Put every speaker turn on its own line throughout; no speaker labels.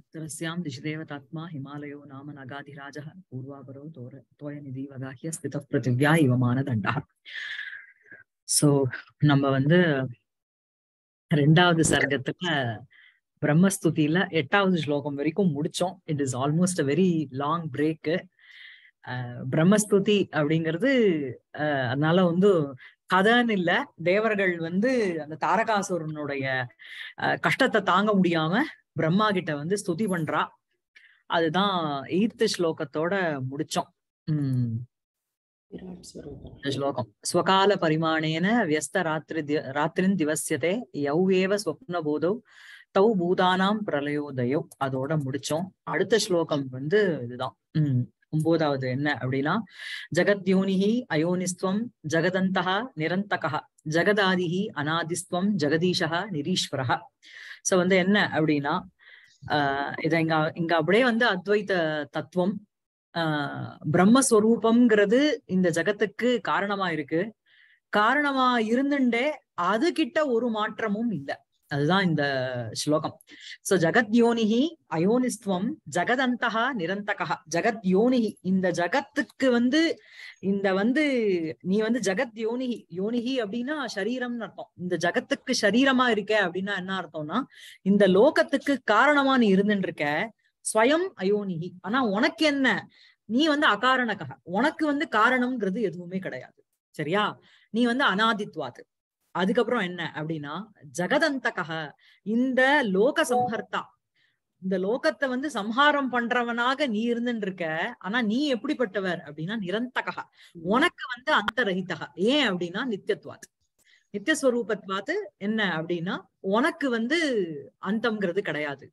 ఉత్తరస్యాం so நம்ம வந்து ரெண்டாவது சர்க்கத்துல பிரம்மஸ்துதியில எட்டாவது ஸ்லோகம் வரைக்கும் முடிச்சோம் it is almost a very long break பிரம்மஸ்துதி அப்படிங்கிறது அதனால வந்து கதைன்னு இல்ல தேவர்கள் வந்து அந்த தாரகாசுரனுடைய கஷ்டத்தை தாங்க முடியாம பிரம்மா கிட்ட வந்து ஸ்துதி பண்றா அதுதான் எய்த்து ஸ்லோகத்தோட முடிச்சோம் உம் ஸ்லோகம் ஸ்வகால பரிமாணேன வியஸ்த ராத்திரி ராத்திரின் திவசியதே யவ்வேவ ஸ்வப்ன போதவ் தௌ பூதானாம் பிரலயோதயோ அதோட முடிச்சோம் அடுத்த ஸ்லோகம் வந்து இதுதான் உம் ஒன்பதாவது என்ன அப்படின்னா ஜகத்யோனிஹி அயோனிஸ்துவம் ஜகதந்தகா நிரந்தகா ஜகதாதிஹி அநாதிஸ்துவம் ஜெகதீஷா நிரீஸ்வரஹா சோ வந்து என்ன அப்படின்னா ஆஹ் இதை இங்க இங்க அப்படியே வந்து அத்வைத தத்துவம் ஆஹ் பிரம்மஸ்வரூபம்ங்கிறது இந்த ஜகத்துக்கு காரணமா இருக்கு காரணமா இருந்துட்டே அது கிட்ட ஒரு மாற்றமும் இல்லை அதுதான் இந்த ஸ்லோகம் சோ ஜகத் யோனிஹி அயோனிஸ்துவம் ஜகதந்தா நிரந்தகா ஜெகத் யோனிஹி இந்த ஜகத்துக்கு வந்து இந்த வந்து நீ வந்து ஜெகத் யோனிஹி யோனிகி அப்படின்னா சரீரம்னு அர்த்தம் இந்த ஜகத்துக்கு சரீரமா இருக்க அப்படின்னா என்ன அர்த்தம்னா இந்த லோகத்துக்கு காரணமா நீ இருந்துட்டு இருக்க ஸ்வயம் அயோனிஹி ஆனா உனக்கு என்ன நீ வந்து அகாரணக்கா உனக்கு வந்து காரணம்ங்கிறது எதுவுமே கிடையாது சரியா நீ வந்து அனாதித்வாது அதுக்கப்புறம் என்ன அப்படின்னா ஜெகதந்தகக இந்த லோக சம்ஹர்த்தா இந்த லோகத்தை வந்து சம்ஹாரம் பண்றவனாக நீ இருந்துட்டு இருக்க ஆனா நீ எப்படிப்பட்டவர் அப்படின்னா நிரந்தகா உனக்கு வந்து அந்த ரஹிதக ஏன் அப்படின்னா நித்தியத்வாத் நித்தியஸ்வரூபத்வாத்து என்ன அப்படின்னா உனக்கு வந்து அந்தம்ங்கிறது கிடையாது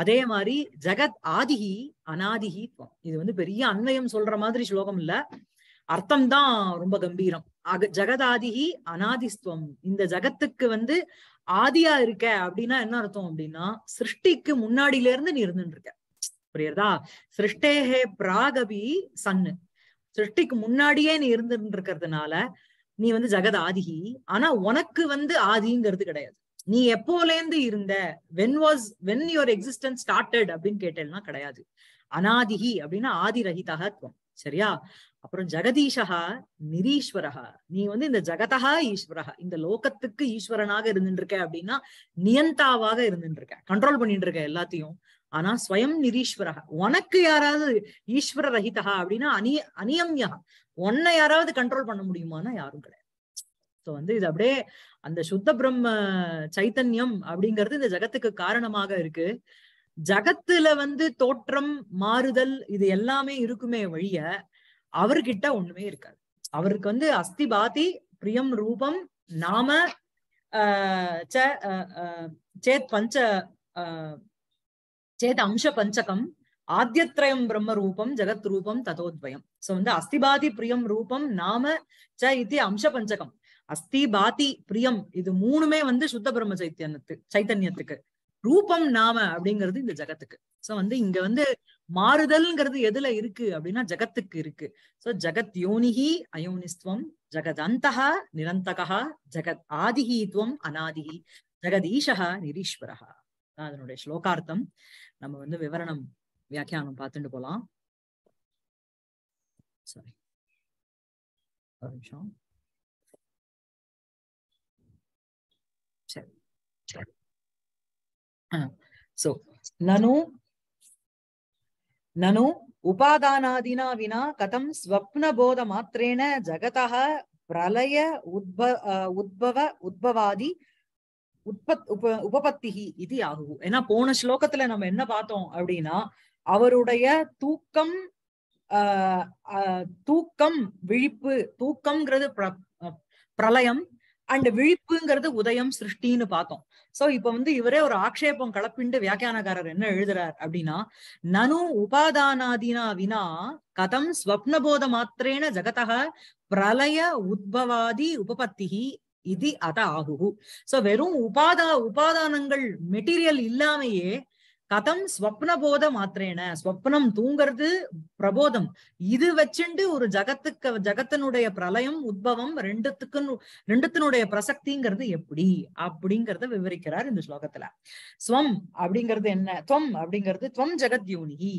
அதே மாதிரி ஜெகத் ஆதிகி அனாதிகி இது வந்து பெரிய அன்மயம் சொல்ற மாதிரி ஸ்லோகம் இல்ல அர்த்தம் தான் ரொம்ப கம்பீரம் அக ஜெகதாதிகி அநாதிஸ்துவம் இந்த ஜகத்துக்கு வந்து ஆதியா இருக்க அப்படின்னா என்ன அர்த்தம் அப்படின்னா சிருஷ்டிக்கு முன்னாடியில இருந்து நீ இருந்து இருக்க புரியுறதா சிருஷ்டேஹே பிராகபி சன்னு சிருஷ்டிக்கு முன்னாடியே நீ இருந்து இருக்கிறதுனால நீ வந்து ஜெகத் ஆதிகி ஆனா உனக்கு வந்து ஆதிங்கிறது கிடையாது நீ எப்போல இருந்து இருந்த when was when your existence started அப்படின்னு கேட்டேன்னா கிடையாது அனாதிகி அப்படின்னா ஆதி ரஹிதாக சரியா அப்புறம் ஜெகதீஷா நிரீஸ்வரஹா நீ வந்து இந்த ஜெகதஹா ஈஸ்வரஹா இந்த லோகத்துக்கு ஈஸ்வரனாக இருந்துட்டு இருக்க அப்படின்னா நியந்தாவாக இருந்துட்டு இருக்க கண்ட்ரோல் பண்ணிட்டு இருக்க எல்லாத்தையும் ஆனா ஸ்வயம் நிரீஸ்வரகா உனக்கு யாராவது ஈஸ்வர ரஹிதா அப்படின்னா அனிய அனியம்யா உன்னை யாராவது கண்ட்ரோல் பண்ண முடியுமானா யாரும் கிடையாது ஸோ வந்து இது அப்படியே அந்த சுத்த பிரம்ம சைத்தன்யம் அப்படிங்கிறது இந்த ஜகத்துக்கு காரணமாக இருக்கு ஜகத்துல வந்து தோற்றம் மாறுதல் இது எல்லாமே இருக்குமே வழிய அவர்கிட்ட ஒண்ணுமே இருக்காது அவருக்கு வந்து அஸ்தி பாதி பிரியம் ரூபம் நாம சேத் பஞ்ச சேத் அம்ச பஞ்சகம் ஆத்தியத்ரயம் பிரம்ம ரூபம் ஜெகத் ரூபம் ததோத்வயம் சோ வந்து அஸ்திபாதி பிரியம் ரூபம் நாம ச இத்தி அம்ச பஞ்சகம் அஸ்தி பாதி பிரியம் இது மூணுமே வந்து சுத்த பிரம்ம சைத்தன்யத்து சைத்தன்யத்துக்கு ரூபம் நாம அப்படிங்கிறது இந்த ஜகத்துக்கு சோ வந்து இங்க வந்து மாறுதல்ங்கிறது எதுல இருக்கு அப்படின்னா ஜகத்துக்கு இருக்கு சோ ஜகத் யோனிஹி அயோனிஸ்துவம் ஜகத் அந்தகா நிரந்தகா ஜகத் ஆதிஹித்வம் அநாதிகி ஜகத் ஈஷகா நிரீஸ்வரகா அதனுடைய ஸ்லோகார்த்தம் நம்ம வந்து விவரணம் வியாக்கியானம் பார்த்துட்டு போலாம் சாரி ஒரு நிமிஷம் சரி சரி சோ நனு நனு உபாதானாதினா வினா கதம் ஸ்வப்ன போத மாத்திரேன ஜகதக பிரலய உத்ப உத்பவ உத்பவாதி உற்பத் உப உபபத்திகி இது ஆகும் ஏன்னா போன ஸ்லோகத்துல நம்ம என்ன பார்த்தோம் அப்படின்னா அவருடைய தூக்கம் தூக்கம் விழிப்பு தூக்கம்ங்கிறது பிரலயம் அண்ட் விழிப்புங்கிறது உதயம் சிருஷ்டின்னு பார்த்தோம் சோ இப்ப வந்து இவரே ஒரு ஆக்ஷேபம் கலப்பிண்டு வியாக்கியானக்காரர் என்ன எழுதுறார் அப்படின்னா நனு உபாதானாதினா வினா கதம் ஸ்வப்னபோத மாத்திரேன ஜகதக பிரளய உத்பவாதி உபபத்தி இது அத ஆகு சோ வெறும் உபாதா உபாதானங்கள் மெட்டீரியல் இல்லாமையே கதம் ஸ்வப்னபோத மாத்திரேன ஸ்வப்னம் தூங்கிறது பிரபோதம் இது வச்சுண்டு ஒரு ஜகத்துக்கு ஜகத்தினுடைய பிரளயம் உத்பவம் ரெண்டுத்துக்கு ரெண்டுத்தினுடைய பிரசக்திங்கிறது எப்படி அப்படிங்கறத விவரிக்கிறார் இந்த ஸ்லோகத்துல ஸ்வம் அப்படிங்கிறது என்ன துவம் அப்படிங்கிறது துவம் ஜெகத் யோனிகி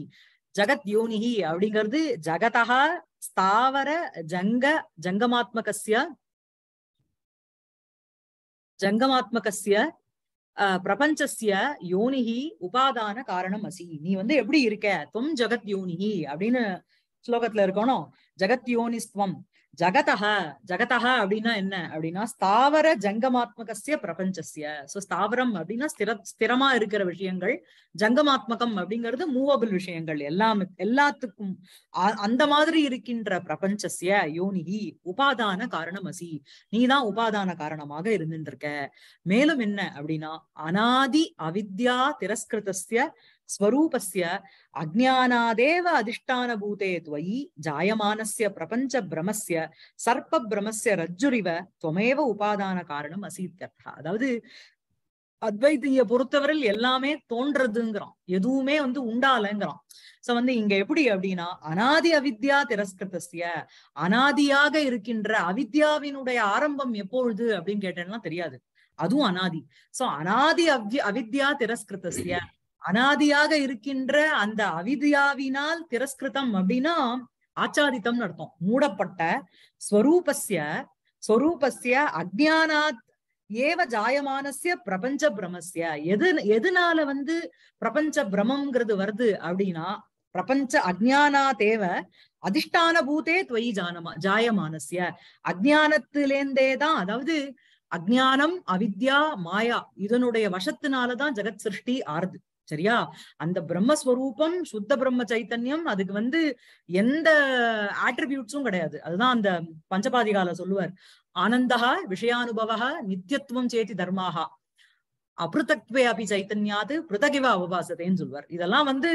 ஜகத் யோனிகி அப்படிங்கிறது ஜகதா ஸ்தாவர ஜங்க ஜங்கமாத்மகசிய ஜங்கமாத்மகசிய பிரபஞ்சசிய யோனிகி உபாதான காரணம் அசி நீ வந்து எப்படி இருக்க தொம் ஜகத் யோனிகி அப்படின்னு ஸ்லோகத்துல இருக்கணும் ஜெகத் யோனிஸ்துவம் ஜகதா ஜகதா அப்படின்னா என்ன அப்படின்னா ஸ்தாவர ஜங்கமாத்மகசிய பிரபஞ்சசிய சோ ஸ்தாவரம் அப்படின்னா ஸ்திர ஸ்திரமா இருக்கிற விஷயங்கள் ஜங்கமாத்மகம் அப்படிங்கிறது மூவபிள் விஷயங்கள் எல்லாம் எல்லாத்துக்கும் அந்த மாதிரி இருக்கின்ற பிரபஞ்சசிய யோனிகி உபாதான காரணம் அசி நீதான் உபாதான காரணமாக இருந்துட்டு இருக்க மேலும் என்ன அப்படின்னா அனாதி அவித்யா திரஸ்கிருதஸ்ய பூதே துவயி अधिष्ठानभूते பிரபஞ்ச பிரமசிய சர்ப்ப பிரமசிய ரஜ்ஜுரிவ துவமேவ உபாதான காரணம் அசீத்தர்த்தா அதாவது அத்வைத்திய பொறுத்தவரில் எல்லாமே தோன்றதுங்கிறான் எதுவுமே வந்து உண்டாலங்கிறான் சோ வந்து இங்க எப்படி அப்படின்னா அனாதி அவித்யா திரஸ்கிருதஸ்ய அனாதியாக இருக்கின்ற அவித்யாவினுடைய ஆரம்பம் எப்பொழுது அப்படின்னு கேட்டேன்னா தெரியாது அதுவும் அனாதி சோ அனாதி அவ்ய அவித்யா திரஸ்கிருதஸ்ய அனாதியாக இருக்கின்ற அந்த அவிதியாவினால் திரஸ்கிருதம் அப்படின்னா ஆச்சாதித்தம் அர்த்தம் மூடப்பட்ட ஸ்வரூபஸ்ய ஸ்வரூபஸ்ய அஜானாத் ஏவ ஜாயமானசிய பிரபஞ்ச பிரமஸ்ய எது எதனால வந்து பிரபஞ்ச பிரமம்ங்கிறது வருது அப்படின்னா பிரபஞ்ச அஜானா தேவ அதிஷ்டான பூதே துவை ஜானமா ஜாயமானசிய அஜானத்திலேந்தே தான் அதாவது அஜானம் அவித்யா மாயா இதனுடைய வசத்தினாலதான் ஜெகத் சிருஷ்டி ஆறுது சரியா அந்த பிரம்மஸ்வரூபம் சுத்த பிரம்ம சைத்தன்யம் அதுக்கு வந்து எந்த ஆட்ரிபியூட்ஸும் கிடையாது அதுதான் அந்த பஞ்சபாதிகால சொல்லுவார் ஆனந்தா விஷயானுபவா நித்தியத்துவம் சேத்தி தர்மாகா அபிருத்தக்வே அபி சைத்தன்யாது பிருதகிவா அவபாசத்தைன்னு சொல்லுவார் இதெல்லாம் வந்து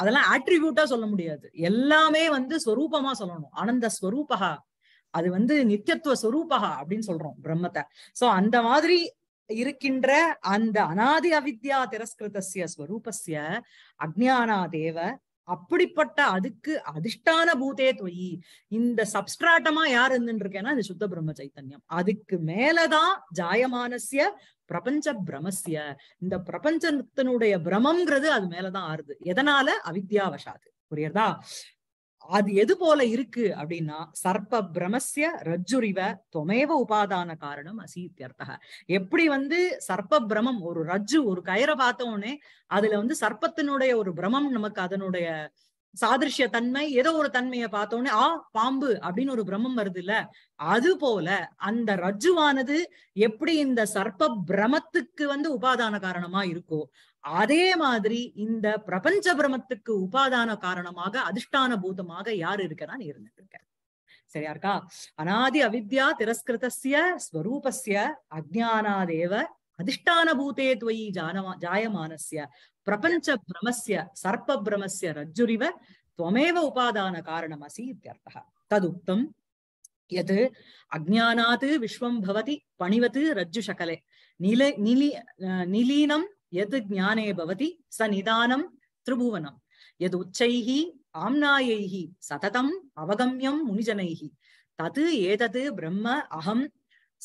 அதெல்லாம் ஆட்ரிபியூட்டா சொல்ல முடியாது எல்லாமே வந்து ஸ்வரூபமா சொல்லணும் ஆனந்த ஸ்வரூபகா அது வந்து நித்தியத்துவ ஸ்வரூபகா அப்படின்னு சொல்றோம் பிரம்மத்தை சோ அந்த மாதிரி இருக்கின்ற அந்த அனாதி அவித்யா திரஸ்கிருதசிய ஸ்வரூபஸ்ய அக்ஞானா தேவ அப்படிப்பட்ட அதுக்கு அதிர்ஷ்டான பூதே தொய் இந்த சப்ஸ்ட்ராட்டமா யார் இருந்துருக்கேன்னா அது சுத்த பிரம்ம சைத்தன்யம் அதுக்கு மேலதான் ஜாயமானசிய பிரபஞ்ச பிரமசிய இந்த பிரபஞ்சத்தினுடைய பிரமம்ங்கிறது அது மேலதான் ஆறுது எதனால அவித்யாவசாது புரியுறதா அது எது போல இருக்கு அப்படின்னா சர்ப்ப பிரமசிய ரஜ்ஜுரிவ தொமேவ உபாதான காரணம் அசீத்தியர்த்தக எப்படி வந்து சர்ப்ப பிரமம் ஒரு ரஜ்ஜு ஒரு கயிறை பார்த்தோன்னே அதுல வந்து சர்ப்பத்தினுடைய ஒரு பிரமம் நமக்கு அதனுடைய சாதிருஷ்ய தன்மை ஏதோ ஒரு தன்மையை பார்த்தோன்னே ஆ பாம்பு அப்படின்னு ஒரு பிரமம் வருது இல்ல அது போல அந்த ரஜ்ஜுவானது எப்படி இந்த சர்ப்ப பிரமத்துக்கு வந்து உபாதான காரணமா இருக்கோ அதே மாதிரி இந்த பிரபஞ்ச பிரமத்துக்கு உபாதான காரணமாக அதிஷ்டான பூதமாக யார் இருக்க நான் இருந்துட்டு இருக்க சரியா இருக்கா அனாதி அவித்யா திரஸ்கிருதசிய ஸ்வரூபஸ்ய அஜானாதேவ அதிஷ்டான பூதே துவயி ஜானமா ஜாயமானஸ்ய பிரபஞ்ச பிரமசிய சர்ப்ப பிரமசிய ரஜ்ஜுரிவ துவமேவ உபாதான காரணமசி இத்தியர்த்தः ததுக்தம் எது அஜானாத் விஸ்வம் பவதி பணிவத் ரஜ்ஜு சகலே நில நிலி நிலீனம் எது ஜானே பவதி ச நிதானம் திரிபுவனம் எது உச்சைஹி ஆம்னாயைகி சததம் அவகமியம் முனிஜனைஹி தது ஏதது பிரம்ம அகம்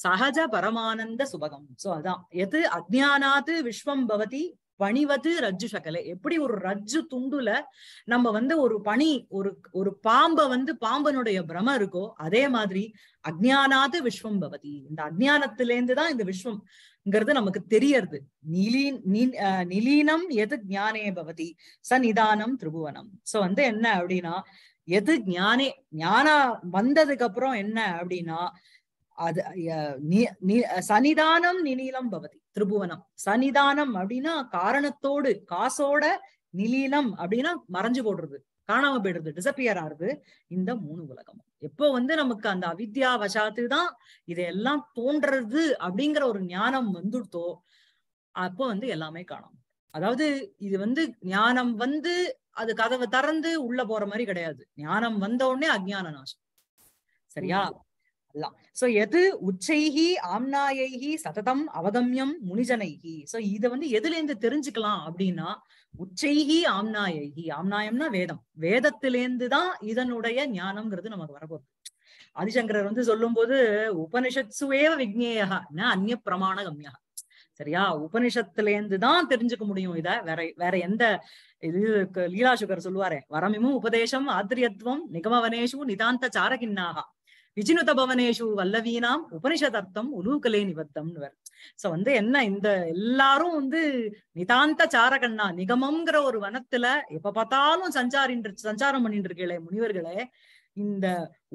சகஜ பரமானந்த சுபகம் சோ அதான் எது அஜானாது விஸ்வம் பவதி பணிவது ரஜ்ஜு சகலை எப்படி ஒரு ரஜ்ஜு துண்டுல நம்ம வந்து ஒரு பனி ஒரு ஒரு பாம்ப வந்து பாம்பனுடைய பிரம இருக்கோ அதே மாதிரி அஜானாது விஸ்வம் பவதி இந்த அஜ்ஞானத்திலேருந்து தான் இந்த விஸ்வம் நமக்கு தெரியறது நிலீனம் எது ஞானே பவதி நிதானம் திரிபுவனம் சோ வந்து என்ன அப்படின்னா எது ஞானே ஞானா வந்ததுக்கு அப்புறம் என்ன அப்படின்னா அது சனிதானம் நிலீலம் பவதி திரிபுவனம் சனிதானம் அப்படின்னா காரணத்தோடு காசோட நிலீலம் அப்படின்னா மறைஞ்சு போடுறது காணாம போயிடுறது டிசப்பியர் ஆறுது இந்த மூணு உலகமும் எப்போ வந்து நமக்கு அந்த அவித்யா வசாத்து தான் இதெல்லாம் தோன்றது அப்படிங்கிற ஒரு ஞானம் வந்துடுதோ அப்போ வந்து எல்லாமே காணும் அதாவது இது வந்து ஞானம் வந்து அது கதவை திறந்து உள்ள போற மாதிரி கிடையாது ஞானம் வந்த உடனே அஜ்ஞான நாசம் சரியா எல்லாம் சோ எது உச்சைகி ஆம்னாயைகி சததம் அவகமியம் முனிஜனைகி சோ இத வந்து எதுல இருந்து தெரிஞ்சுக்கலாம் அப்படின்னா உச்சைகி ஆம்னாயைகி ஆம்னாயம்னா வேதம் வேதத்திலேருந்து தான் இதனுடைய ஞானம்ங்கிறது நமக்கு வரப்போகுது ஆதிசங்கரர் வந்து சொல்லும் போது உபனிஷத்ஸுவே விக்னேயா அந்நிய பிரமாண கம்யா சரியா உபனிஷத்துல தான் தெரிஞ்சுக்க முடியும் இத வேற வேற எந்த இது லீலாசுகர் சொல்லுவாரு வரமிமும் உபதேசம் ஆத்திரியத்துவம் நிகமவனேஷு நிதாந்த சாரகின்னாகா விஜினுத பவனேஷு வல்லவீனாம் உபனிஷதர்த்தம் உலூகலே நிபத்தம்னுவர் சோ வந்து என்ன இந்த எல்லாரும் வந்து நிதாந்த சாரகண்ணா நிகமம்ங்கிற ஒரு வனத்துல எப்ப பார்த்தாலும் சஞ்சாரின் சஞ்சாரம் பண்ணிட்டு இருக்கீங்களே முனிவர்களே இந்த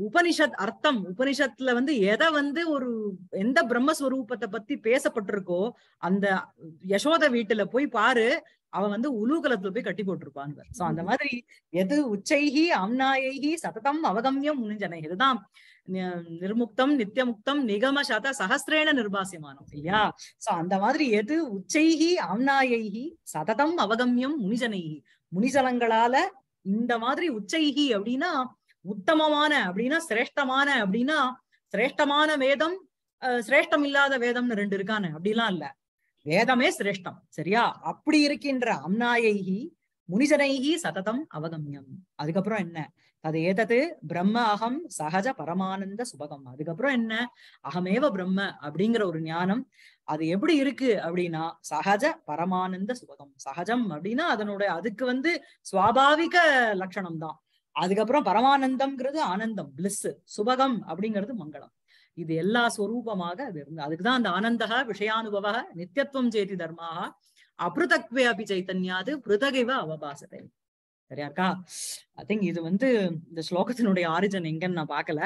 உபனிஷத் அர்த்தம் உபனிஷத்துல வந்து எதை வந்து ஒரு எந்த பிரம்மஸ்வரூபத்தை பத்தி பேசப்பட்டிருக்கோ அந்த யசோத வீட்டுல போய் பாரு அவன் வந்து உலுகலத்துல போய் கட்டி போட்டிருப்பாங்க சோ அந்த மாதிரி எது உச்சைகி அம்னாயகி சததம் அவகமியம் முனிஞ்சனை இதுதான் நிர்முக்தம் நித்தியமுக்தம் நிகம சத சஹசிரேன நிர்பாசியமானம் இல்லையா சோ அந்த மாதிரி எது உச்சைகி அம்னாயகி சததம் அவகமியம் முனிஜனைகி முனிஜனங்களால இந்த மாதிரி உச்சைகி அப்படின்னா உத்தமமான அப்படின்னா சிரேஷ்டமான அப்படின்னா சிரேஷ்டமான வேதம் சிரேஷ்டம் இல்லாத வேதம்னு ரெண்டு இருக்கானு அப்படிலாம் இல்ல வேதமே சிரேஷ்டம் சரியா அப்படி இருக்கின்ற அம்னாயைகி முனிசனைகி சததம் அவகமியம் அதுக்கப்புறம் என்ன அது ஏதது பிரம்ம அகம் சகஜ பரமானந்த சுபகம் அதுக்கப்புறம் என்ன அகமேவ பிரம்ம அப்படிங்கிற ஒரு ஞானம் அது எப்படி இருக்கு அப்படின்னா சகஜ பரமானந்த சுபகம் சகஜம் அப்படின்னா அதனுடைய அதுக்கு வந்து சுவாபாவிக லட்சணம் தான் அதுக்கப்புறம் பரமானந்தம்ங்கிறது ஆனந்தம் பிளஸ் சுபகம் அப்படிங்கிறது மங்களம் இது எல்லா ஸ்வரூபமாக அது இருந்து அதுக்குதான் அந்த ஆனந்தக விஷயானுபவ நித்தியத்துவம் சேதி தர்மாக அபிருதக்வே அபி சைத்தன்யாது பிருதகைவ அவபாசதை சரியாக்கா ஐ திங்க் இது வந்து இந்த ஸ்லோகத்தினுடைய ஆரிஜன் எங்கன்னு நான் பாக்கல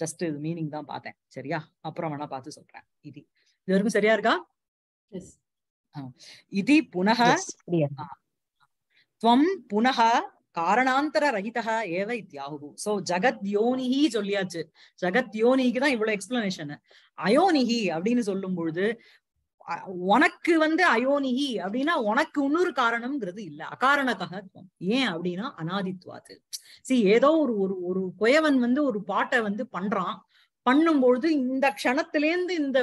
ஜஸ்ட் இது மீனிங் தான் பார்த்தேன் சரியா அப்புறம் வேணா பார்த்து சொல்றேன் இது இது வரைக்கும் சரியா இருக்கா இது புனக துவம் புனக காரணாந்தர ரகிதா ஏவ இத்தியாகு சோ ஜகத் யோனிஹி சொல்லியாச்சு ஜகத் யோனிக்குதான் தான் இவ்வளவு எக்ஸ்பிளனேஷன் அயோனிஹி அப்படின்னு சொல்லும் பொழுது உனக்கு வந்து அயோனிஹி அப்படின்னா உனக்கு இன்னொரு காரணம்ங்கிறது இல்ல ககத்துவம் ஏன் அப்படின்னா அனாதித்வாது சி ஏதோ ஒரு ஒரு ஒரு குயவன் வந்து ஒரு பாட்டை வந்து பண்றான் பண்ணும்பொழுது இந்த க்ஷணத்திலேருந்து இந்த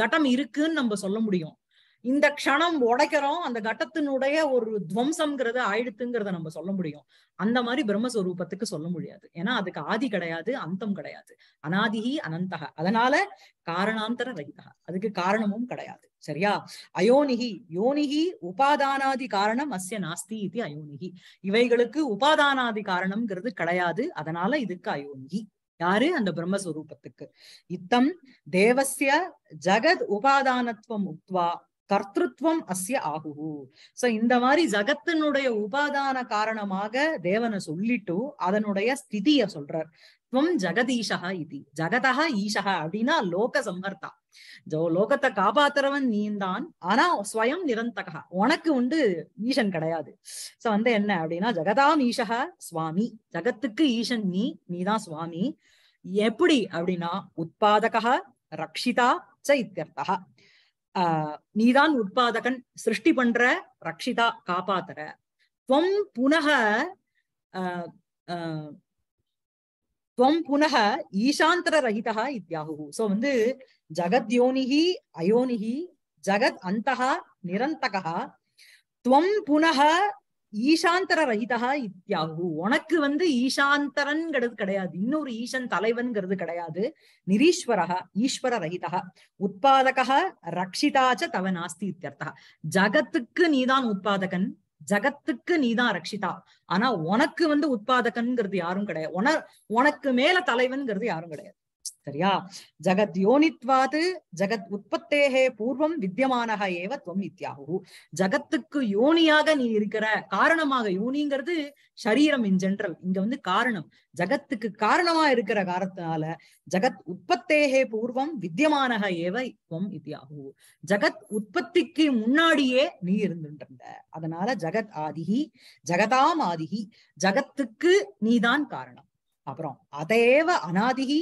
கட்டம் இருக்குன்னு நம்ம சொல்ல முடியும் இந்த க்ஷணம் உடைக்கிறோம் அந்த கட்டத்தினுடைய ஒரு துவம்சம்ங்கிறத ஆயிடுத்துங்கிறத நம்ம சொல்ல முடியும் அந்த மாதிரி பிரம்மஸ்வரூபத்துக்கு சொல்ல முடியாது ஏன்னா அதுக்கு ஆதி கிடையாது அந்தம் கிடையாது அனாதிகி அனந்தக அதனால காரணாந்தர ரகிதா அதுக்கு காரணமும் கிடையாது சரியா அயோனிகி யோனிகி உபாதானாதி காரணம் அஸ்ய நாஸ்தி இது அயோனிகி இவைகளுக்கு உபாதானாதி காரணம்ங்கிறது கிடையாது அதனால இதுக்கு அயோனிகி யாரு அந்த பிரம்மஸ்வரூபத்துக்கு இத்தம் தேவசிய ஜகத் உபாதானத்துவம் உத்வா கர்த்திருவம் அஸ்ய ஆகு சோ இந்த மாதிரி ஜகத்தினுடைய உபாதான காரணமாக தேவனை சொல்லிட்டு அதனுடைய ஸ்திதிய சொல்றார் துவம் ஜெகதீஷா இது ஜகதா ஈஷா அப்படின்னா லோக சம்ஹர்த்தா ஜோ லோகத்தை காப்பாத்துறவன் நீ தான் ஆனா ஸ்வயம் நிரந்தகா உனக்கு உண்டு ஈசன் கிடையாது சோ வந்து என்ன அப்படின்னா ஜெகதாம் ஈஷா சுவாமி ஜகத்துக்கு ஈசன் நீ நீதான் சுவாமி எப்படி அப்படின்னா உத்பாதகா ரக்ஷிதா ச இத்தியர்த்தகா நீதான் உட்பாதகன் சிருஷ்டி பண்ற ரக்ஷிதா காப்பாத்துற துவம் புனக துவம் புனக ஈசாந்தர ரகிதா இத்தியாகு சோ வந்து ஜகத் யோனிகி அயோனிகி ஜகத் அந்தகா நிரந்தகா துவம் புனக ஈசாந்தர ரஹிதா இத்தியாகு உனக்கு வந்து ஈசாந்தரன்கிறது கிடையாது இன்னொரு ஈசன் தலைவன்கிறது கிடையாது நிரீஸ்வரகா ஈஸ்வர ரஹிதா உற்பாதகா ரக்ஷிதாச்ச தவ நாஸ்தி இத்தியர்த்தா ஜகத்துக்கு நீதான் உற்பாதகன் ஜகத்துக்கு நீதான் ரக்ஷிதா ஆனா உனக்கு வந்து உற்பாதகன்கிறது யாரும் கிடையாது உன உனக்கு மேல தலைவன்கிறது யாரும் கிடையாது சரியா ஜகத் யோனித்வாது ஜகத் உற்பத்தேகே பூர்வம் வித்தியமான ஏவ துவம் இத்தியாகு ஜகத்துக்கு யோனியாக நீ இருக்கிற காரணமாக யோனிங்கிறது சரீரம் இன் ஜென்ரல் இங்க வந்து காரணம் ஜகத்துக்கு காரணமா இருக்கிற காரணத்தினால ஜகத் உற்பத்தேகே பூர்வம் வித்தியமான ஏவ துவம் இத்தியாகு ஜகத் உற்பத்திக்கு முன்னாடியே நீ இருந்துட்டிருந்த அதனால ஜகத் ஆதிகி ஜகதாம் ஆதிகி ஜகத்துக்கு நீதான் காரணம் அப்புறம் அதேவ அநாதிகி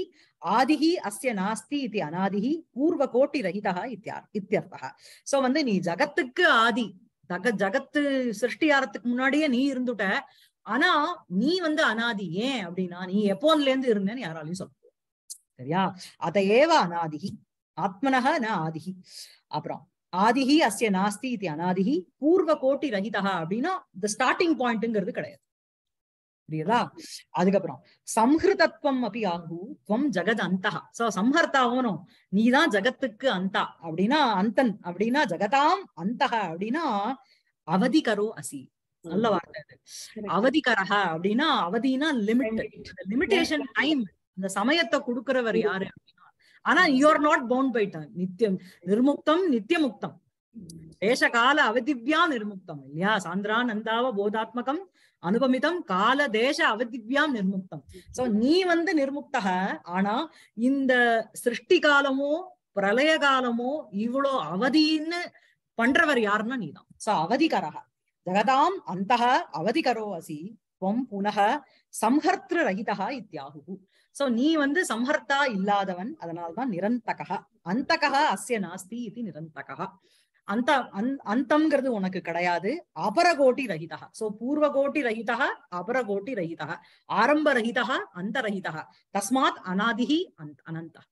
ஆதிகி அஸ்ய நாஸ்தி இது அனாதிகி பூர்வ கோட்டி ரஹிதா இத்தியர்த்தா சோ வந்து நீ ஜகத்துக்கு ஆதி ஜக ஜகத்து சிருஷ்டியாரத்துக்கு முன்னாடியே நீ இருந்துட்ட ஆனா நீ வந்து அனாதி ஏன் அப்படின்னா நீ எப்போதுல இருந்து இருந்தேன்னு யாராலையும் சொல்ல சரியா அதையேவ அநாதிகி ஆத்மனக ந ஆதிகி அப்புறம் ஆதிகி அஸ்ய நாஸ்தி இது அநாதிகி பூர்வ கோட்டி ரஹிதா அப்படின்னா த ஸ்டார்டிங் பாயிண்ட்ங்கிறது கிடையாது புரியுதா அதுக்கப்புறம் சம்ஹிருதத்வம் அப்படி ஆகு துவம் ஜெகத் அந்தா சோ சம்ஹர்த்தாவனும் நீதான் ஜகத்துக்கு அந்தா அப்படின்னா அந்தன் அப்படின்னா ஜெகதாம் அந்தக அப்படின்னா அவதிகரோ அசி நல்ல வார்த்தை அது அப்படின்னா அவதினா லிமிட் லிமிடேஷன் டைம் இந்த சமயத்தை கொடுக்கிறவர் யாரு அப்படின்னா ஆனா you are not bound by time நித்தியம் நிர்முக்தம் நித்தியமுக்தம் கால அவதிவ்யா நிர்முக்தம் இல்லையா சாந்திரானந்தாவ போதாத்மகம் அனுபமிதம் கால தேச அவதிவ்யாம் நிர்முக்தம் சோ நீ வந்து நிர்முக்தக ஆனா இந்த சிருஷ்டி காலமோ பிரளய காலமோ இவ்வளோ அவதின்னு பண்றவர் யாருன்னா நீதான் சோ அவதிகரக ஜகதாம் அந்த அவதிகரோ அசி துவம் புனக சம்ஹர்த்திரு ரகிதா இத்தியாகு சோ நீ வந்து சம்ஹர்த்தா இல்லாதவன் அதனால்தான் நிரந்தகா அந்தகா அஸ்ய நாஸ்தி இது நிரந்தகா அந்த அந்தம்ங்கிறது உனக்கு கிடையாது அபரகோட்டி ரஹிதா சோ கோட்டி ரஹிதா அபரகோட்டி ரஹிதா ஆரம்ப ரஹிதா அந்த ரஹிதா தஸ்மாத் அநாதிஹி தத்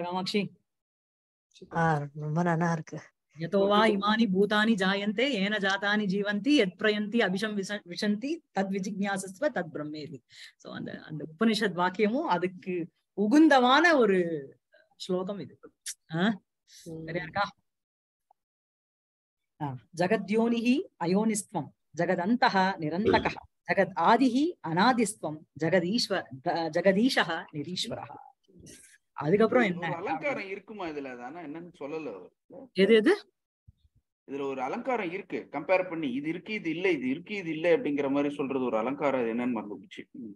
அந்த உபனிஷத் வாக்கியமும் அதுக்கு உகுந்தமான ஒரு ஸ்லோகம் இது சரியா இருக்கா ஜகத்யோனிஹி அயோனிஸ்துவம் ஜகத் அந்த நிரந்தக ஜகத் ஆதிஹி அனாதிஸ்துவம் ஜகதீஸ்வர ஜகதீஷ நிரீஸ்வர அதுக்கப்புறம் என்ன அலங்காரம் இருக்குமா இதுல என்னன்னு சொல்லல எது எது இதுல ஒரு அலங்காரம் இருக்கு கம்பேர் பண்ணி இது இருக்கு இது இல்ல இது இருக்கு இது இல்ல அப்படிங்கிற மாதிரி சொல்றது ஒரு அலங்காரம் என்னன்னு மறந்து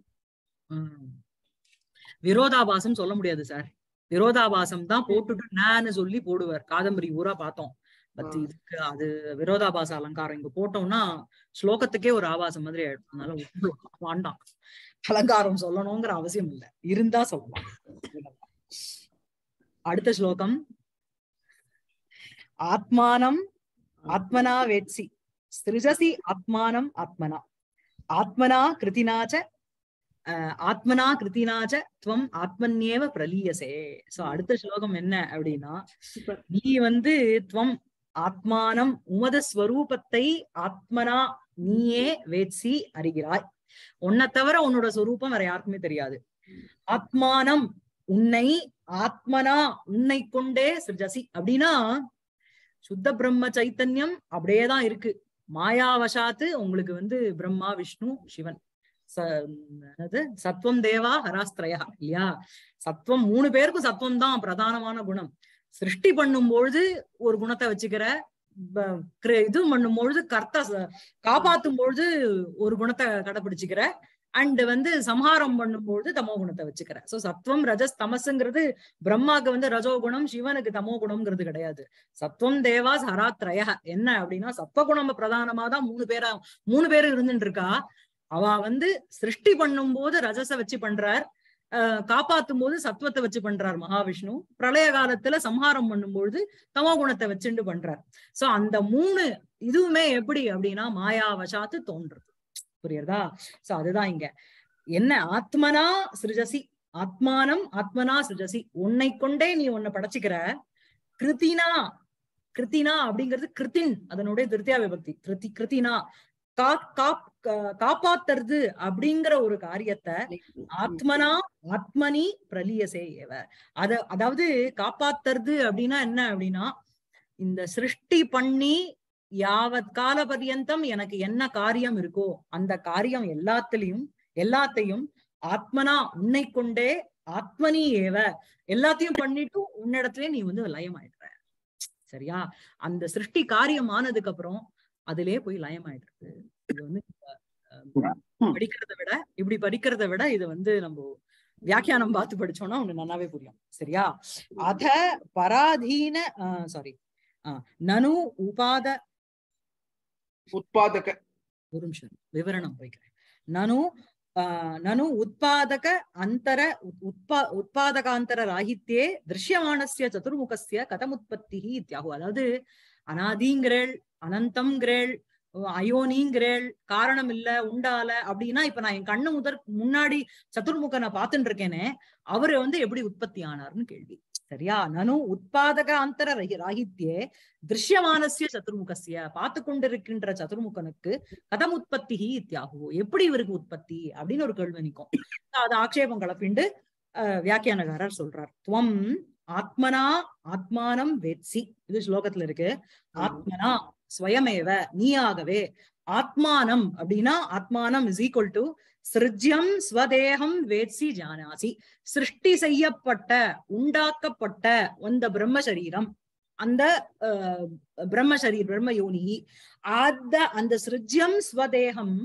விரோதாபாசம் சொல்ல முடியாது சார் விரோதாபாசம் தான் போட்டுட்டு நான் சொல்லி போடுவார் காதம்பரி ஊரா பார்த்தோம் இதுக்கு அது விரோதாபாச அலங்காரம் இங்க போட்டோம்னா ஸ்லோகத்துக்கே ஒரு ஆபாசம் மாதிரி ஆயிடும் அதனால வேண்டாம் அலங்காரம் சொல்லணுங்கிற அவசியம் இல்ல இருந்தா சொல்லலாம் அடுத்த ஸ்லோகம் ஆத்மானம் ஆத்மனா வேட்சி சிருஜசி ஆத்மானம் ஆத்மனா ஆத்மனா கிருத்தினாச்ச ஆத்மனா கிருத்தினாச்ச துவம் ஆத்மன்யேவ பிரலீயசே சோ அடுத்த ஸ்லோகம் என்ன அப்படின்னா நீ வந்து துவம் ஆத்மானம் உமத ஸ்வரூபத்தை ஆத்மனா நீயே வேட்சி அறிகிறாய் உன்னை தவிர உன்னோட சொரூபம் வேற யாருக்குமே தெரியாது ஆத்மானம் உன்னை ஆத்மனா உன்னை கொண்டே சிருஜசி அப்படின்னா சுத்த பிரம்ம சைத்தன்யம் அப்படியேதான் இருக்கு மாயாவசாத்து உங்களுக்கு வந்து பிரம்மா விஷ்ணு சிவன் அது சத்வம் தேவா ஹராஸ்திரயா இல்லையா சத்வம் மூணு பேருக்கும் சத்வம் தான் பிரதானமான குணம் சிருஷ்டி பண்ணும் பொழுது ஒரு குணத்தை வச்சுக்கிற இது பண்ணும் பொழுது கர்த்த காப்பாத்தும் பொழுது ஒரு குணத்தை கடைபிடிச்சுக்கிற அண்ட் வந்து சம்ஹாரம் பண்ணும்போது தமோ குணத்தை வச்சுக்கிற சோ சத்வம் ரஜஸ் தமசுங்கிறது பிரம்மாக்கு வந்து ரஜோ குணம் சிவனுக்கு தமோ குணம்ங்கிறது கிடையாது சத்வம் தேவாஸ் ஹராத்ரயா என்ன அப்படின்னா சத்வகுணம் பிரதானமா தான் மூணு பேரா மூணு பேரும் இருந்துட்டு இருக்கா அவ வந்து சிருஷ்டி பண்ணும் போது ரஜச வச்சு பண்றார் காப்பாத்தும் போது சத்துவத்தை வச்சு பண்றார் மகாவிஷ்ணு பிரளய காலத்துல சம்ஹாரம் பண்ணும்பொழுது தமோ குணத்தை வச்சுண்டு பண்றார் சோ அந்த மூணு இதுவுமே எப்படி அப்படின்னா மாயா வசாத்து தோன்றது புரியுறதா சோ அதுதான் இங்க என்ன ஆத்மனா சிருஜசி ஆத்மானம் ஆத்மனா சிருஜசி உன்னை கொண்டே நீ உன்னை படைச்சுக்கிற கிருத்தினா கிருத்தினா அப்படிங்கிறது கிருத்தின் அதனுடைய திருத்தியா விபக்தி கிருதி கிருத்தினா காப் காப்பாத்துறது அப்படிங்கிற ஒரு காரியத்தை ஆத்மனா ஆத்மனி பிரலியசே ஏவ அத அதாவது காப்பாத்துறது அப்படின்னா என்ன அப்படின்னா இந்த சிருஷ்டி பண்ணி யாவத் கால பதியந்தம் எனக்கு என்ன காரியம் இருக்கோ அந்த காரியம் எல்லாத்திலையும் எல்லாத்தையும் ஆத்மனா உன்னை கொண்டே ஆத்மனி ஏவ எல்லாத்தையும் பண்ணிட்டு உன்னிடத்துல நீ வந்து லயம் ஆயிடுற சரியா அந்த சிருஷ்டி காரியம் ஆனதுக்கு அப்புறம் அதுலயே போய் லயம் ஆயிடுறது இது வந்து படிக்கிறத விட இப்படி படிக்கிறத விட இது வந்து நம்ம வியாக்கியானம் பார்த்து படிச்சோம்னா ஒண்ணு நல்லாவே புரியும் சரியா அத பராதீன சாரி நனு உபாத உற்பாதக ஒரு நிமிஷம் விவரணம் போய்க்கிறேன் நனு நனு உற்பாதக அந்தர உத்பா உற்பாதகாந்தர ராகித்யே திருஷ்யமானசிய சதுர்முகசிய கதமுற்பத்தி இத்தியாகும் அதாவது அனாதிங்கிறேள் அனந்தம்ங்கிறேள் ஐயோ நீங்கிறேள் காரணம் இல்ல உண்டால அப்படின்னா இப்ப நான் என் கண்ணு முதற் முன்னாடி சத்துர்முகனை பாத்துட்டு இருக்கேனே அவரு வந்து எப்படி உற்பத்தி ஆனார்னு கேள்வி சரியா நனு உற்பாதக அந்தர ராகித்யே திருஷ்யமானசிய சத்துர்முகசிய பார்த்து கொண்டிருக்கின்ற சதுர்முகனுக்கு கதம் உற்பத்தி இத்தியாகுவோ எப்படி இவருக்கு உற்பத்தி அப்படின்னு ஒரு கேள்வி நிற்கும் அது ஆட்சேபம் கலப்பிண்டு வியாக்கியானகாரர் சொல்றார் துவம் ஆத்மனா ஆத்மானம் வேட்சி இது ஸ்லோகத்துல இருக்கு ஆத்மனா ஸ்வயமேவ நீயாகவே ஆத்மானம் அப்படின்னா ஆத்மானம் இஸ் ஈக்குவல் டு சிருஜ்யம் ஸ்வதேகம் வேட்சி ஜானாசி சிருஷ்டி செய்யப்பட்ட உண்டாக்கப்பட்ட அந்த பிரம்மசரீரம் அந்த பிரம்மசரீர் பிரம்ம யோனி அத அந்த சிருஜ்யம் ஸ்வதேகம்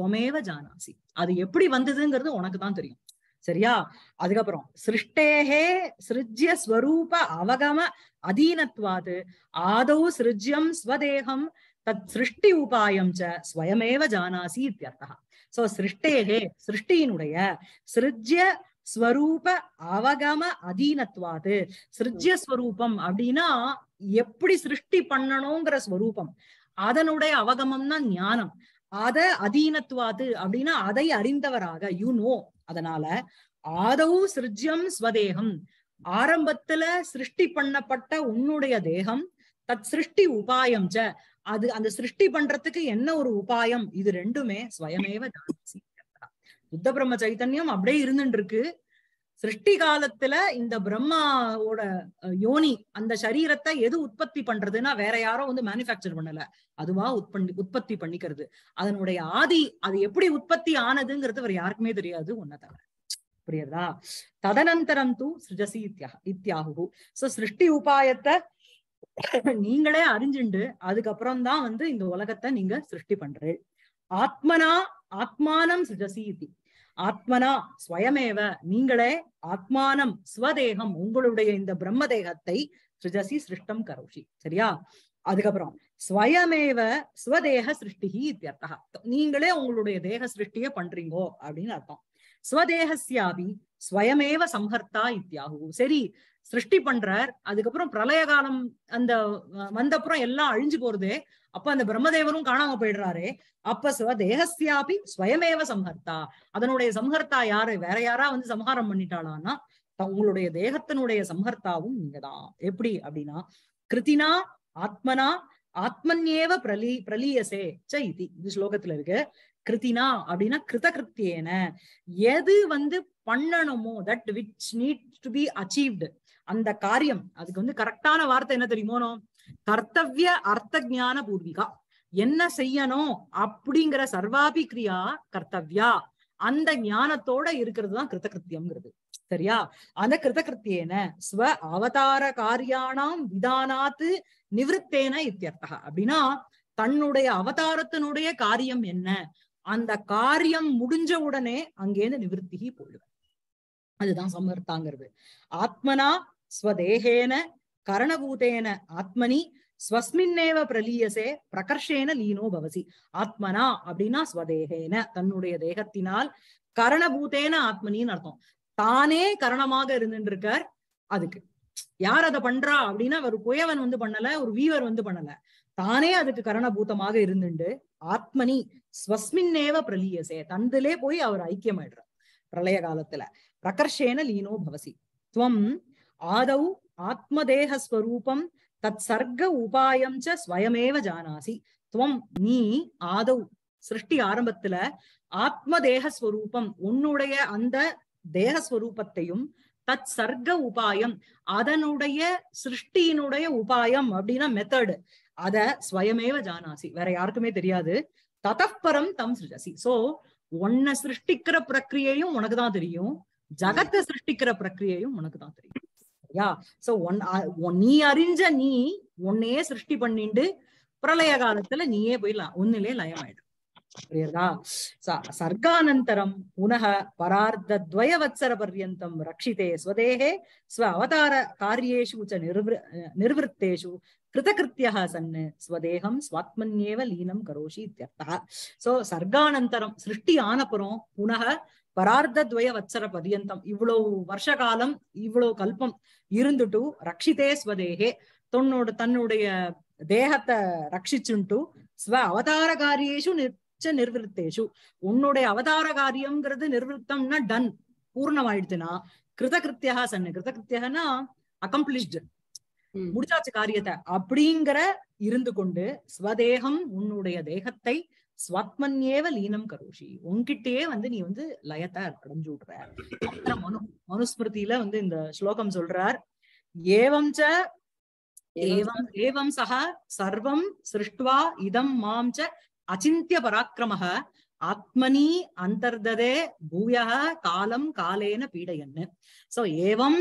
தொமேவ ஜானாசி அது எப்படி வந்ததுங்கிறது உனக்கு தான் தெரியும் சரியா அதுக்கப்புறம் சிருஷ்டேகே சிருஜ்ய ஸ்வரூப அவகம அதீனத்வாது ஆதௌ சிருஜ்யம் ஸ்வதேகம் தத் சிருஷ்டி உபாயம் சுவயமேவ ஜானாசி இத்தியர்த்தா சோ சிருஷ்டேகே சிருஷ்டியினுடைய சிருஜ்ய ஸ்வரூப அவகம அதீனத்வாது சிருஜ்ய ஸ்வரூபம் அப்படின்னா எப்படி சிருஷ்டி பண்ணணுங்கிற ஸ்வரூபம் அதனுடைய அவகமம்னா ஞானம் அத அதீனத்துவாது அப்படின்னா அதை அறிந்தவராக யூ நோ அதனால ஆதவு சிருஜ்யம் ஸ்வதேகம் ஆரம்பத்துல சிருஷ்டி பண்ணப்பட்ட உன்னுடைய தேகம் தத் சிருஷ்டி உபாயம் ச அது அந்த சிருஷ்டி பண்றதுக்கு என்ன ஒரு உபாயம் இது ரெண்டுமே ஸ்வயமேவ புத்த பிரம்ம சைத்தன்யம் அப்படியே இருந்துட்டு இருக்கு சிருஷ்டி காலத்துல இந்த பிரம்மாவோட யோனி அந்த சரீரத்தை எது உற்பத்தி பண்றதுன்னா வேற யாரோ வந்து மேனுபேக்சர் பண்ணல அதுவா உற்பத்தி உற்பத்தி பண்ணிக்கிறது அதனுடைய ஆதி அது எப்படி உற்பத்தி ஆனதுங்கிறது வேற யாருக்குமே தெரியாது ஒன்னதாக தவிர புரியுறதா ததனந்தரம் தூ சிருஜசி இத்தியாகு சோ சிருஷ்டி உபாயத்தை நீங்களே அறிஞ்சுண்டு அதுக்கப்புறம் தான் வந்து இந்த உலகத்தை நீங்க சிருஷ்டி பண்றேன் ஆத்மனா ஆத்மானம் சிருஜசி இத்தி ஆத்மனா ஸ்வயமேவ நீங்களே ஆத்மானம் ஸ்வதேகம் உங்களுடைய இந்த பிரம்ம தேகத்தை சுஜசி சிருஷ்டம் கரோஷி சரியா அதுக்கப்புறம் ஸ்வயமேவ ஸ்வதேக சிருஷ்டிகி இத்தியர்த்தா நீங்களே உங்களுடைய தேக சிருஷ்டிய பண்றீங்கோ அப்படின்னு அர்த்தம் ஸ்வதேகசியாபி ஸ்வயமேவ சம்ஹர்த்தா இத்தியாகு சரி சிருஷ்டி பண்றார் அதுக்கப்புறம் பிரளய காலம் அந்த வந்தப்புறம் எல்லாம் அழிஞ்சு போறது அப்ப அந்த பிரம்மதேவரும் காணாம போயிடுறாரு அப்ப சிவ தேகஸ்யாபி ஸ்வயமேவ சம்ஹர்த்தா அதனுடைய சம்ஹர்த்தா யாரு வேற யாரா வந்து சம்ஹாரம் பண்ணிட்டாளான்னா உங்களுடைய தேகத்தினுடைய சம்ஹர்த்தாவும் இங்கதான் எப்படி அப்படின்னா கிருத்தினா ஆத்மனா ஆத்மன்யேவ பிரலி பிரலீயசே ச இது இது ஸ்லோகத்துல இருக்கு கிருத்தினா அப்படின்னா கிருத கிருத்தியேன எது வந்து பண்ணணுமோ that which need to be achieved அந்த காரியம் அதுக்கு வந்து கரெக்டான வார்த்தை என்ன தெரியுமோனோ கர்த்தவிய அர்த்த ஜான பூர்விகா என்ன செய்யணும் அப்படிங்கிற சர்வாபி கிரியா கர்த்தவ்யா அந்த ஞானத்தோட இருக்கிறது தான் கிருத்தியம்ங்கிறது சரியா அந்த கிருத்தியன ஸ்வ அவதார காரியானாம் விதானாத்து நிவத்தேன இத்தியர்த்தா அப்படின்னா தன்னுடைய அவதாரத்தினுடைய காரியம் என்ன அந்த காரியம் முடிஞ்ச உடனே அங்கேருந்து நிவர்த்திகி போயிடுவேன் அதுதான் சமர்த்தாங்கிறது ஆத்மனா ஸ்வதேகேன கரணபூதேன ஆத்மனி ஸ்வஸ்மின்னேவ பிரலீயசே பிரகர்ஷேன லீனோ பவசி ஆத்மனா அப்படின்னா ஸ்வதேகேன தன்னுடைய தேகத்தினால் கரணபூதேன ஆத்மனின்னு அர்த்தம் தானே கரணமாக இருந்துட்டு இருக்கார் அதுக்கு யார் அதை பண்றா அப்படின்னா ஒரு புயவன் வந்து பண்ணல ஒரு வீவர் வந்து பண்ணல தானே அதுக்கு கரணபூதமாக இருந்துண்டு ஆத்மனி ஸ்வஸ்மின்னேவ பிரலீயசே தந்திலே போய் அவர் ஐக்கியமாயிடுறார் பிரளய காலத்துல பிரகர்ஷேன லீனோ பவசி துவம் ஆதௌ ஆத்மதேகஸ்வரூபம் தத் சர்க்க உபாயம் ச ஸ்வயமேவ ஜானாசி துவம் நீ ஆதௌ சிருஷ்டி ஆரம்பத்துல ஆத்ம தேகஸ்வரூபம் உன்னுடைய அந்த தேகஸ்வரூபத்தையும் தத் சர்க்க உபாயம் அதனுடைய சிருஷ்டியினுடைய உபாயம் அப்படின்னா மெத்தடு அத ஸ்வயமேவ ஜானாசி வேற யாருக்குமே தெரியாது ததப்பரம் தம் சிருஜசி சோ உன்னை சிருஷ்டிக்கிற பிரக்கிரியையும் உனக்குதான் தெரியும் ஜகத்தை சிருஷ்டிக்கிற பிரக்கிரியையும் உனக்குதான் தெரியும் யா சோ ஒன் நீ அறிஞ்ச நீ உன்னையே சிருஷ்டி பண்ணிண்டு பிரளய காலத்துல நீயே போயிடலாம் ஒன்னுலயே லயமாயிடும் புரியுறதா சர்கானந்தரம் புனக பரார்த்த துவயவத்சர பர்யந்தம் ரக்ஷிதே ஸ்வதேகே ஸ்வ அவதார காரியேஷு உச்ச நிர்வ நிர்வத்தேஷு கிருதகிருத்தியா சன்னு ஸ்வதேகம் ஸ்வாத்மன்யேவ லீனம் கரோஷி இத்தியர்த்தா சோ சர்கானந்தரம் சிருஷ்டி ஆனப்புறம் புனக பரார்த்தத்வய வச்சர பரியந்தம் இவ்வளவு வருஷ காலம் இவ்வளவு கல்பம் இருந்துட்டு ரக்ஷிதே ஸ்வதேகே தன்னோட தன்னுடைய தேகத்தை ரட்சிச்சுட்டு ஸ்வ காரியேஷு நிச்ச நிர்வத்தேஷு உன்னுடைய அவதார காரியம்ங்கிறது நிர்வத்தம்னா டன் பூர்ணமாயிடுச்சுன்னா கிருதகிருத்தியா சன்னு கிருதகிருத்தியனா அகம்பிளிஷ்டு முடிச்சாச்சு காரியத்தை அப்படிங்கிற இருந்து கொண்டு ஸ்வதேகம் உன்னுடைய தேகத்தை ஸ்வாத்மன்யேவ லீனம் கரோஷி உங்ககிட்டயே வந்து நீ வந்து லயத்தா அடைஞ்சு விடுற அப்புறம் மனு மனுஸ்மிருதியில வந்து இந்த ஸ்லோகம் சொல்றார் ஏவம் ச ஏவம் ஏவம் சக சர்வம் சிருஷ்டுவா இதம் மாம் ச அச்சிந்திய பராக்கிரமக ஆத்மனி அந்தர்ததே பூய காலம் காலேன பீடையன்னு சோ ஏவம்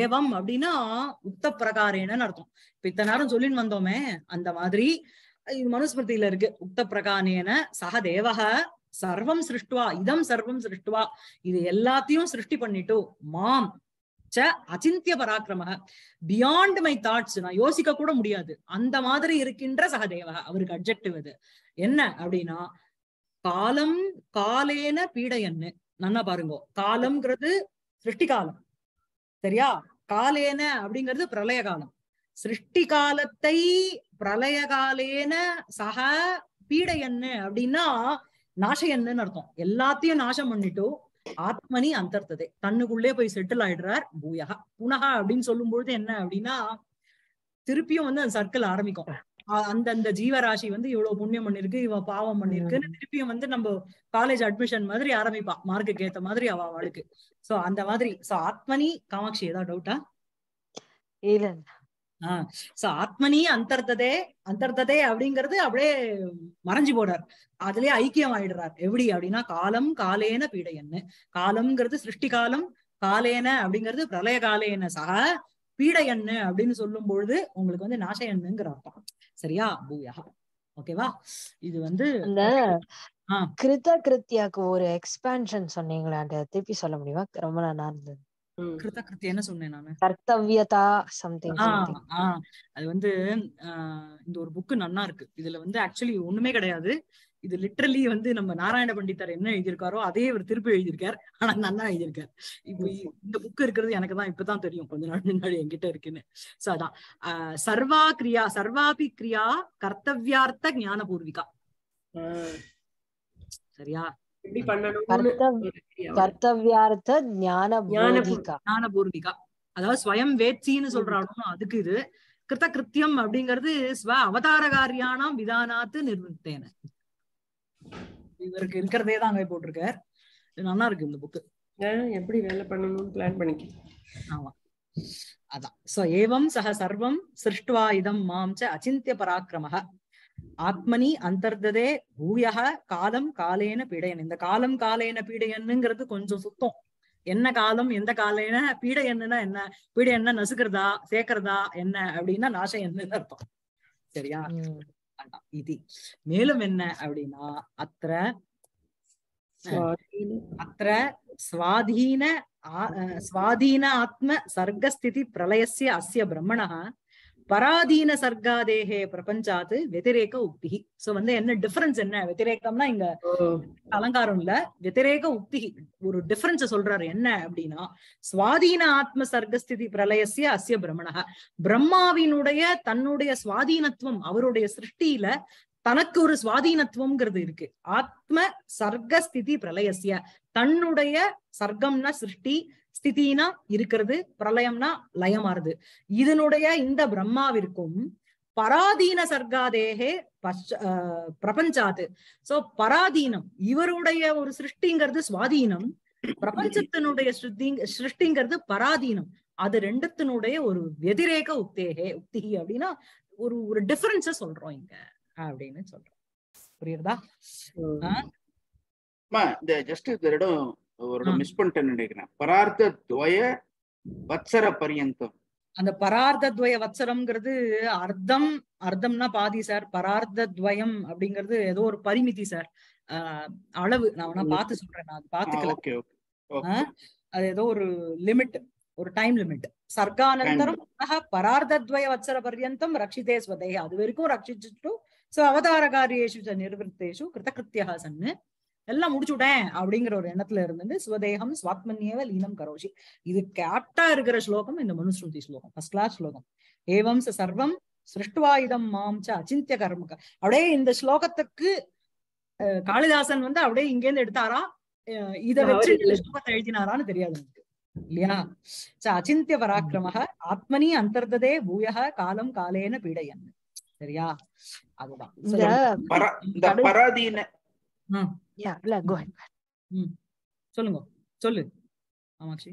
ஏவம் அப்படின்னா உத்த பிரகாரேனன்னு அர்த்தம் இப்ப இத்தனை நேரம் சொல்லின்னு வந்தோமே அந்த மாதிரி இது மனுஸ்மிருதியில இருக்கு உக்த பிரகானேன சக தேவக சர்வம் சிருஷ்டுவா இதம் சர்வம் சிருஷ்டுவா இது எல்லாத்தையும் சிருஷ்டி பண்ணிட்டு மாம் ச அச்சிந்திய பராக்கிரம பியாண்ட் மை தாட்ஸ் நான் யோசிக்க கூட முடியாது அந்த மாதிரி இருக்கின்ற சகதேவக அவருக்கு அட்ஜெக்டிவ் இது என்ன அப்படின்னா காலம் காலேன பீடையன்னு நல்லா பாருங்க காலம்ங்கிறது சிருஷ்டி காலம் சரியா காலேன அப்படிங்கிறது பிரளய காலம் சிருஷ்டி காலத்தை பிரளயகாலேன சக பீடையன்னு அப்படின்னா நாசையன்னு அர்த்தம் எல்லாத்தையும் நாசம் பண்ணிட்டோம் ஆத்மனி அந்தர்த்ததே தன்னுக்குள்ளே போய் செட்டில் ஆயிடுறார் பூயகா புனகா அப்படின்னு சொல்லும் பொழுது என்ன அப்படின்னா திருப்பியும் வந்து அந்த சர்க்கிள் ஆரம்பிக்கும் அந்தந்த ஜீவராசி வந்து இவ்வளவு புண்ணியம் பண்ணிருக்கு இவ பாவம் பண்ணிருக்குன்னு திருப்பியும் வந்து நம்ம காலேஜ் அட்மிஷன் மாதிரி ஆரம்பிப்பான் மார்க்கு ஏத்த மாதிரி அவ அவளுக்கு சோ அந்த மாதிரி சோ ஆத்மனி காமாட்சி ஏதாவது டவுட்டா இல்ல சோ ஆத்மனி அந்தர்ததே அந்தர்ததே அப்படிங்கிறது அப்படியே மறைஞ்சு போடுறார் அதுலயே ஐக்கியம் ஆயிடுறார் எப்படி அப்படின்னா காலம் காலேன பீடையன்னு காலம்ங்கிறது சிருஷ்டி காலம் காலேன அப்படிங்கிறது பிரளய காலேன சக எண்ணு அப்படின்னு சொல்லும் பொழுது உங்களுக்கு வந்து எண்ணுங்கிற அர்த்தம் சரியா பூயா ஓகேவா இது வந்து கிருத்த கிருத்தியாக்கு ஒரு எக்ஸ்பேன்ஷன் சொன்னீங்களா அந்த திருப்பி சொல்ல முடியுமா ரொம்ப நல்லா இருந்தது கிருத்தகிருத்தி என்ன சொன்னேன் நானு கர்த்தவியதா சம்திங் அது வந்து இந்த ஒரு புக்கு நன்னா இருக்கு இதுல வந்து ஆக்சுவலி ஒண்ணுமே கிடையாது இது லிட்ரலி வந்து நம்ம நாராயண பண்டித்தார் என்ன எழுதியிருக்காரோ அதே இவர் திருப்பி எழுதியிருக்கார் ஆனா நல்லா எழுதியிருக்கார் இப்ப இந்த புக் இருக்கிறது எனக்கு தான் இப்பதான் தெரியும் கொஞ்ச நாள் முன்னாடி என்கிட்ட இருக்குன்னு சோ அதான் சர்வா கிரியா சர்வாபி கிரியா கர்த்தவியார்த்த ஞான பூர்விகா சரியா எப்படி பண்ணணும் கர்த்தவியார்த்த ஞான ஞானபூர்ணிகா அதாவது ஸ்வயம் வேட்சின்னு சொல்றாலும் அதுக்கு இது கிருத்த கிருத்தியம் அப்படிங்கிறது ஸ்வ அவதாரகாரியானாம் விதானாத்து நிர்வகித்தேன இவருக்கு இருக்கிறதே தான் அங்கே போட்டிருக்கார் நல்லா இருக்கு இந்த புக்கு எப்படி வேலை பண்ணணும்னு பிளான் பண்ணிக்க ஆமா அதான் சோ ஏவம் சக சர்வம் சிருஷ்டுவா இதம் மாம் ச அச்சிந்திய பராக்கிரமக ஆத்மனி அந்தர்ததே பூயக காலம் காலேன பீடையன் இந்த காலம் காலேன பீடையன்னுங்கிறது கொஞ்சம் சுத்தம் என்ன காலம் எந்த காலேன பீடை என்னன்னா என்ன பீடை என்ன நசுக்கிறதா சேர்க்கறதா என்ன அப்படின்னா நாச என்ன அர்த்தம் சரியா இது மேலும் என்ன அப்படின்னா அத்திர அத்திர சுவாதீன சுவாதீன ஆத்ம சர்க்கஸ்திதி பிரளயசிய அஸ்ய பிரம்மணா பராதீன சர்க்காதேகே பிரபஞ்சாத்து வெதிரேக உக்திகி சோ வந்து என்ன டிஃபரன்ஸ் என்ன வெத்திரேக்கம்னா இங்க அலங்காரம் இல்ல வெதிரேக உக்திகி ஒரு டிஃபரன்ஸ் சொல்றாரு என்ன அப்படின்னா சுவாதீன ஆத்ம சர்க்கஸ்திதி பிரலயசிய அசிய பிரம்மணக பிரம்மாவினுடைய தன்னுடைய சுவாதீனத்துவம் அவருடைய சிருஷ்டியில தனக்கு ஒரு சுவாதீனத்துவம்ங்கிறது இருக்கு ஆத்ம சர்க்கஸ்திதி பிரலயசிய தன்னுடைய சர்க்கம்னா சிருஷ்டி ஸ்திதினா இருக்கிறது பிரளயம்னா லயமாறுது இதனுடைய இந்த பிரம்மாவிற்கும் பராதீன சர்க்காதேகே பிரபஞ்சாது சோ பராதீனம் இவருடைய ஒரு சிருஷ்டிங்கிறது சுவாதீனம் பிரபஞ்சத்தினுடைய சிருஷ்டிங்கிறது பராதீனம் அது ரெண்டுத்தினுடைய ஒரு வெதிரேக உக்தேகே உக்தி அப்படின்னா ஒரு ஒரு டிஃபரன்ஸ சொல்றோம் இங்க அப்படின்னு சொல்றோம் புரியுறதா இந்த ஜஸ்ட் இந்த இடம் ஒரு மிஸ் பண்ணிட்டேன்னு நினைக்கிறேன் பரார்த்த துவய வத்சர பரியந்தம் அந்த பரார்த்த துவய வத்சரம்ங்கிறது அர்த்தம் அர்த்தம்னா பாதி சார் பரார்த்த துவயம் அப்படிங்கிறது ஏதோ ஒரு பரிமிதி சார் அளவு நான் வேணா பார்த்து சொல்றேன் நான் பாத்துக்கல அது ஏதோ ஒரு லிமிட் ஒரு டைம் லிமிட் சர்க்கானந்தரம் துவய வத்சர பர்யந்தம் ரக்ஷிதே ஸ்வதேக அது வரைக்கும் ரட்சிச்சுட்டு சோ அவதார காரியேஷு நிர்வத்தேஷு கிருதகிருத்தியா சன்னு எல்லாம் முடிச்சு விட்டேன் அப்படிங்கிற ஒரு எண்ணத்துல இருந்து சுவதேகம் சுவாத்மன்யேவ லீனம் கரோஷி இது கேட்டா இருக்கிற ஸ்லோகம் இந்த மனுஸ்ருதி ஸ்லோகம் ஃபர்ஸ்ட் கிளாஸ் ஸ்லோகம் ஏவம் சர்வம் சிருஷ்டுவாயுதம் மாம்ச அச்சித்திய கர்மக்க அப்படியே இந்த ஸ்லோகத்துக்கு காளிதாசன் வந்து அப்படியே இருந்து எடுத்தாரா இத வச்சு ஸ்லோகத்தை எழுதினாரான்னு தெரியாது எனக்கு இல்லையா அச்சிந்திய பராக்கிரம ஆத்மனி அந்தர்ததே பூயக காலம் காலேன பீடையன் சரியா அதுதான் யா இல்ல கோ ம் சொல்லுங்க சொல்லு ஆமாட்சி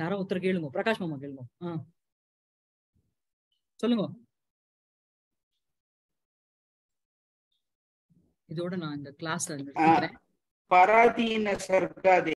யாரோ உத்தர கேளுங்க பிரகாஷ் மாமா கேளுங்க ஆ சொல்லுங்க இதோட நான் இந்த கிளாஸ்ல பராதீன சர்க்காதே